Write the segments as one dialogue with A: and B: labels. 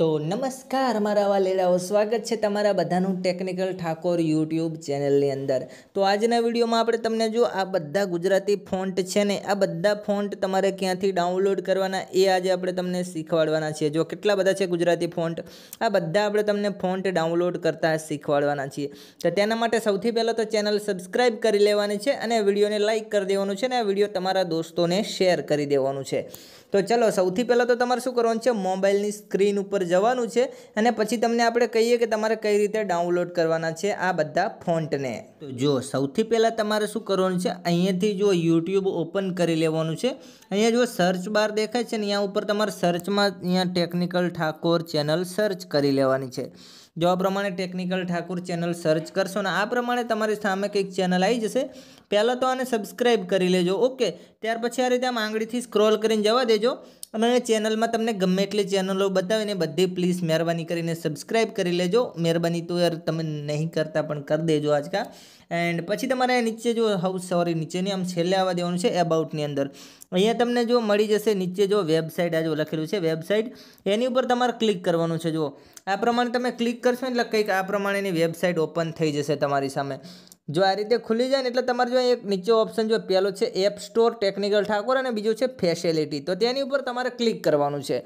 A: તો નમસ્કાર મારા વાલેલાઓ સ્વાગત છે તમારા બધાનું ટેકનિકલ ઠાકોર યુટ્યુબ ચેનલની અંદર તો આજના વિડીયોમાં આપણે તમને જો આ બધા ગુજરાતી ફોન્ટ છે ને આ બધા ફોન્ટ તમારે ક્યાંથી ડાઉનલોડ કરવાના એ આજે આપણે તમને શીખવાડવાના છીએ જો કેટલા બધા છે ગુજરાતી ફોન્ટ આ બધા આપણે તમને ફોન્ટ ડાઉનલોડ કરતા શીખવાડવાના છીએ તો તેના માટે સૌથી પહેલાં તો ચેનલ સબસ્ક્રાઈબ કરી લેવાની છે અને વિડીયોને લાઇક કરી દેવાનું છે અને આ વિડીયો તમારા દોસ્તોને શેર કરી દેવાનું છે તો ચલો સૌથી પહેલાં તો તમારે શું કરવાનું છે મોબાઈલની સ્ક્રીન ઉપર જવાનું છે અને પછી તમને આપણે કહીએ કે તમારે કઈ રીતે ડાઉનલોડ કરવાના છે આ બધા ફોન્ટને તો જો સૌથી પહેલાં તમારે શું કરવાનું છે અહીંયાથી જો યુટ્યુબ ઓપન કરી લેવાનું છે અહીંયા જો સર્ચ બાર દેખાય છે ને અહીંયા ઉપર તમારે સર્ચમાં અહીંયા ટેકનિકલ ઠાકોર ચેનલ સર્ચ કરી લેવાની છે જો આ પ્રમાણે ટેકનિકલ ઠાકુર ચેનલ સર્ચ કરશો ને આ પ્રમાણે તમારી સામે કંઈક ચેનલ આવી જશે પહેલાં તો આને સબસ્ક્રાઈબ કરી લેજો ઓકે ત્યાર પછી આ રીતે આમ આંગળીથી સ્ક્રોલ કરીને જવા દેજો અને ચેનલમાં તમને ગમે એટલી ચેનલો બતાવીને બધી પ્લીઝ મહેરબાની કરીને સબસ્ક્રાઈબ કરી લેજો મહેરબાની તો યાર તમે નહીં કરતા પણ કરી દેજો આજકા એન્ડ પછી તમારે નીચે જો હાઉસ સોરી નીચેની આમ છેલ્લે આવવા દેવાનું છે એબાઉટની અંદર અહીંયા તમને જો મળી જશે નીચે જો વેબસાઇટ આ જો લખેલું છે વેબસાઇટ એની ઉપર તમારે ક્લિક કરવાનું છે જુઓ આ પ્રમાણે તમે ક્લિક ક્લિક કરશો એટલે કંઈક આ પ્રમાણેની વેબસાઇટ ઓપન થઈ જશે તમારી સામે જો આ રીતે ખુલી જાય ને એટલે તમારે જો એક નીચે ઓપ્શન જો પહેલો છે એપ સ્ટોર ટેકનિકલ ઠાકોર અને બીજો છે ફેસિલિટી તો તેની ઉપર તમારે ક્લિક કરવાનું છે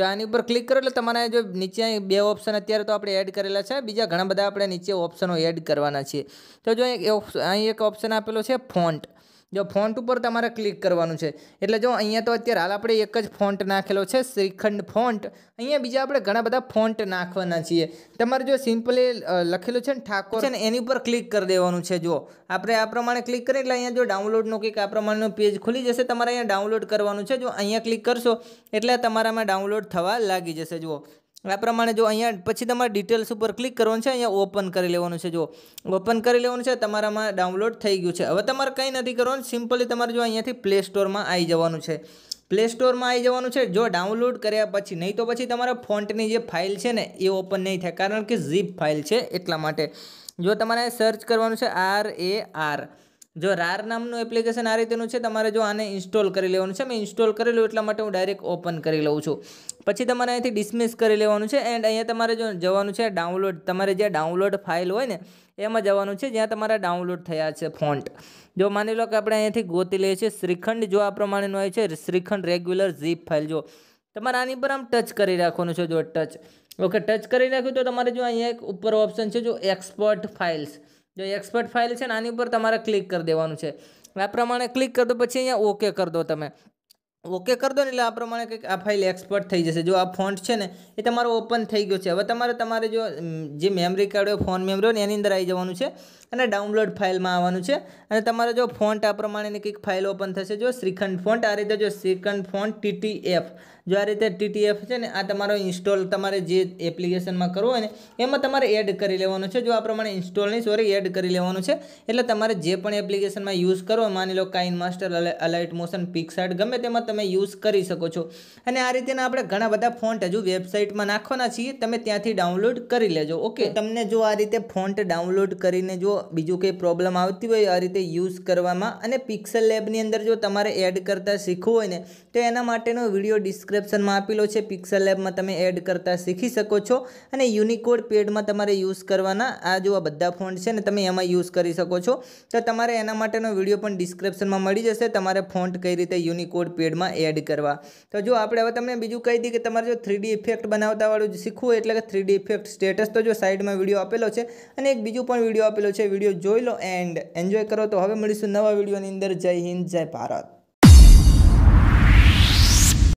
A: જો આની ઉપર ક્લિક કરો એટલે તમારે જો નીચે બે ઓપ્શન અત્યારે તો આપણે એડ કરેલા છે બીજા ઘણા બધા આપણે નીચે ઓપ્શનો એડ કરવાના છીએ તો જો અહીં એક ઓપ્શન આપેલો છે ફોન્ટ જો ફોન્ટ ઉપર તમારે ક્લિક કરવાનું છે એટલે જો અહીંયા તો અત્યારે હાલ આપણે એક જ ફોન્ટ નાખેલો છે શ્રીખંડ ફોન્ટ અહીંયા બીજા આપણે ઘણા બધા ફોન્ટ નાખવાના છીએ તમારે જો સિમ્પલી લખેલું છે ને ઠાકોર છે ને એની ઉપર ક્લિક કરી દેવાનું છે જો આપણે આ પ્રમાણે ક્લિક કરીએ એટલે અહીંયા જો ડાઉનલોડનો કંઈક આ પ્રમાણેનું પેજ ખુલી જશે તમારે અહીંયા ડાઉનલોડ કરવાનું છે જો અહીંયા ક્લિક કરશો એટલે તમારામાં ડાઉનલોડ થવા લાગી જશે જુઓ આ પ્રમાણે જો અહીંયા પછી તમારે ડિટેલ્સ ઉપર ક્લિક કરવાનું છે અહીંયા ઓપન કરી લેવાનું છે જો ઓપન કરી લેવાનું છે તમારામાં ડાઉનલોડ થઈ ગયું છે હવે તમારે કંઈ નથી કરવાનું સિમ્પલી તમારે જો અહીંયાથી પ્લે સ્ટોરમાં આવી જવાનું છે પ્લે સ્ટોરમાં આવી જવાનું છે જો ડાઉનલોડ કર્યા પછી નહીં તો પછી તમારા ફોન્ટની જે ફાઇલ છે ને એ ઓપન નહીં થાય કારણ કે ઝીપ ફાઇલ છે એટલા માટે જો તમારે સર્ચ કરવાનું છે આર એ આર જો રાર નામનું એપ્લિકેશન આ રીતેનું છે તમારે જો આને ઇન્સ્ટોલ કરી લેવાનું છે મેં ઇન્સ્ટોલ કરેલું એટલા માટે હું ડાયરેક્ટ ઓપન કરી લઉં છું પછી તમારે અહીંથી ડિસમિસ કરી લેવાનું છે એન્ડ અહીંયા તમારે જો જવાનું છે ડાઉનલોડ તમારે જ્યાં ડાઉનલોડ ફાઇલ હોય ને એમાં જવાનું છે જ્યાં તમારા ડાઉનલોડ થયા છે ફોન્ટ જો માની લો કે આપણે અહીંયાથી ગોતી લઈએ છીએ શ્રીખંડ જો આ પ્રમાણેનું હોય છે શ્રીખંડ રેગ્યુલર ઝીપ ફાઇલ જો તમારે આની પર આમ ટચ કરી રાખવાનું છે જો ટચ ઓકે ટચ કરી નાખ્યું તો તમારે જો અહીંયા એક ઉપર ઓપ્શન છે જો એક્સપોર્ટ ફાઇલ્સ જો એક્સપર્ટ ફાઇલ છે ને આની ઉપર તમારે ક્લિક કરી દેવાનું છે આ પ્રમાણે ક્લિક કરી દો પછી અહીંયા ઓકે કરી દો તમે ઓકે કરી દો ને એટલે આ પ્રમાણે કંઈક આ ફાઇલ એક્સપર્ટ થઈ જશે જો આ ફોન્ટ છે ને એ તમારો ઓપન થઈ ગયો છે હવે તમારે તમારે જો જે મેમરી કાર્ડ હોય ફોન મેમરી હોય ને એની અંદર આવી જવાનું છે અને ડાઉનલોડ ફાઇલમાં આવવાનું છે અને તમારે જો ફોન્ટ આ પ્રમાણેની કંઈક ફાઇલ ઓપન થશે જો શ્રીખંડ ફોન્ટ આ રીતે જો શ્રીખંડ ફોન્ટ ટીટીએફ જો આ રીતે ટીટીએફ છે ને આ તમારો ઇન્સ્ટોલ તમારે જે એપ્લિકેશનમાં કરવું હોય ને એમાં તમારે એડ કરી લેવાનું છે જો આ પ્રમાણે ઇન્સ્ટોલ નહીં સોરી એડ કરી લેવાનું છે એટલે તમારે જે પણ એપ્લિકેશનમાં યુઝ કરો માની લો KineMaster Alight Motion PicsArt ગમે તેમાં તમે યુઝ કરી શકો છો અને આ રીતેના આપણે ઘણા બધા ફોન્ટ હજુ વેબસાઇટમાં નાખવાના છીએ તમે ત્યાંથી ડાઉનલોડ કરી લેજો ઓકે તમને જો આ રીતે ફોન્ટ ડાઉનલોડ કરીને જો બીજું કંઈ પ્રોબ્લેમ આવતી હોય આ રીતે યુઝ કરવામાં અને પિક્સલ લેબની અંદર જો તમારે એડ કરતાં શીખવું હોય ને તો એના માટેનો વિડીયો ડિસ્ક્રિપ ડિસ્ક્રિપ્શનમાં આપેલો છે પિક્સલ લેબમાં તમે એડ કરતા શીખી શકો છો અને યુનિકોડ પેડમાં તમારે યુઝ કરવાના આ જો આ બધા ફોન્ટ છે ને તમે એમાં યુઝ કરી શકો છો તો તમારે એના માટેનો વિડીયો પણ ડિસ્ક્રિપ્શનમાં મળી જશે તમારે ફોન્ટ કઈ રીતે યુનિકોડ પેડમાં એડ કરવા તો જો આપણે હવે તમને બીજું કહી દઈએ કે તમારે જો થ્રીડી ઇફેક્ટ બનાવતાવાળું શીખવું એટલે કે થ્રીડી ઇફેક્ટ સ્ટેટસ તો જો સાઈડમાં વિડીયો આપેલો છે અને એક બીજું પણ વિડીયો આપેલો છે વિડીયો જોઈ લો એન્ડ એન્જોય કરો તો હવે મળીશું નવા વિડીયોની અંદર જય હિન્દ જય ભારત